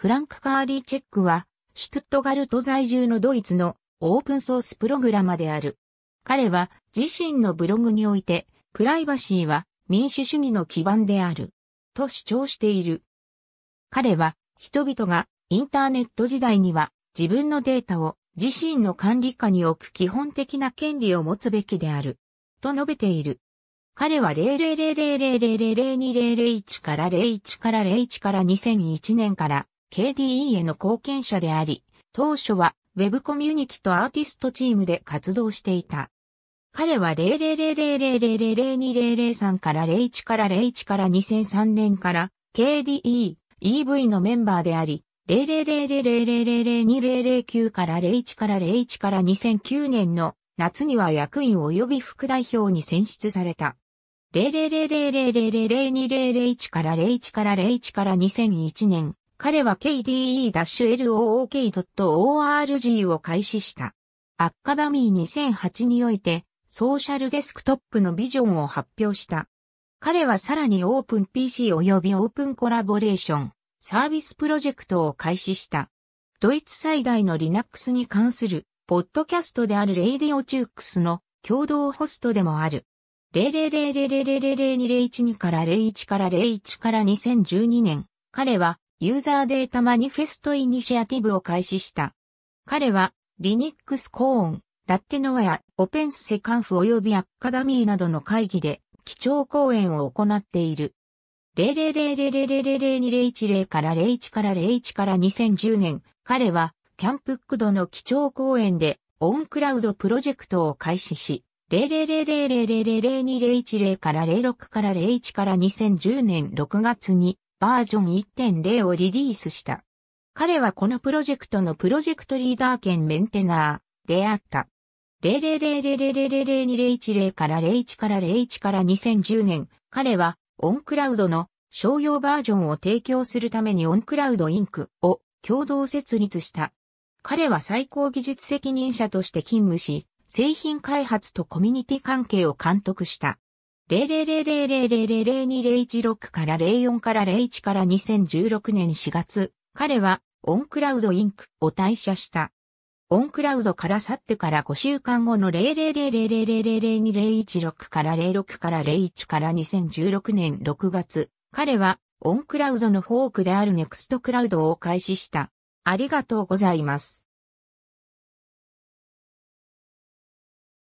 フランク・カーリー・チェックは、シュトゥットガルト在住のドイツのオープンソースプログラマである。彼は自身のブログにおいて、プライバシーは民主主義の基盤である、と主張している。彼は、人々がインターネット時代には自分のデータを自身の管理下に置く基本的な権利を持つべきである、と述べている。彼は0 0 0 0 0 0 2 001から01から01から2001年から KDE への貢献者であり、当初は Web コミュニティとアーティストチームで活動していた。彼は0 0 0 0 0 0 0 2 0 0 3から01から01から2003年から KDE、EV のメンバーであり、00000002009から01から01から2009年の夏には役員及び副代表に選出された。0 0 0 0 0 0 2 0 1から01から01から2001年、彼は KDE-LOOK.org を開始した。アッカダミー2008において、ソーシャルデスクトップのビジョンを発表した。彼はさらにオープン p c 及びオープンコラボレーション、サービスプロジェクトを開始した。ドイツ最大の Linux に関する、ポッドキャストであるレイディオチュークスの共同ホストでもある。0 0 0 0 0 0 2 0 1から01から01から2012年、彼はユーザーデータマニフェストイニシアティブを開始した。彼は、リニックスコーン、ラッテノアやオペンスセカンフ及びアッカダミーなどの会議で、基調講演を行っている。0 0 0 0 0 0 2 0 0から01から01から2010年、彼は、キャンプックドの基調講演で、オンクラウドプロジェクトを開始し、00000002010から06から01から2010年6月に、バージョン1.0をリリースした。彼はこのプロジェクトのプロジェクトリーダー兼メンテナーであった。0 0 0 0 0 0 2 0 1 0から01から01から2010年、彼はオンクラウドの商用バージョンを提供するためにオンクラウドインクを共同設立した。彼は最高技術責任者として勤務し、製品開発とコミュニティ関係を監督した。0000000201から04から01から2016年4月、彼はオンクラウドインクを退社した。オンクラウドから去ってから5週間後の零0 0 0 0 0 0 0 2 0 1 6から06から01から2016年6月、彼はオンクラウドのフォークであるネクストクラウドを開始した。ありがとうございます。